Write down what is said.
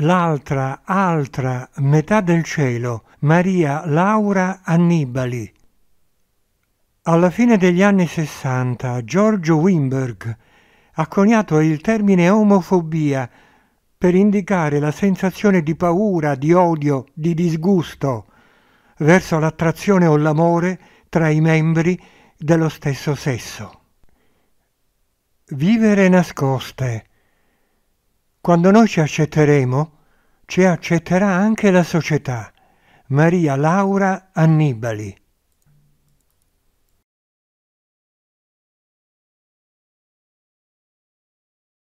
l'altra, altra metà del cielo, Maria Laura Annibali. Alla fine degli anni Sessanta, Giorgio Wimberg ha coniato il termine omofobia per indicare la sensazione di paura, di odio, di disgusto verso l'attrazione o l'amore tra i membri dello stesso sesso. Vivere nascoste quando noi ci accetteremo, ci accetterà anche la società. Maria Laura Annibali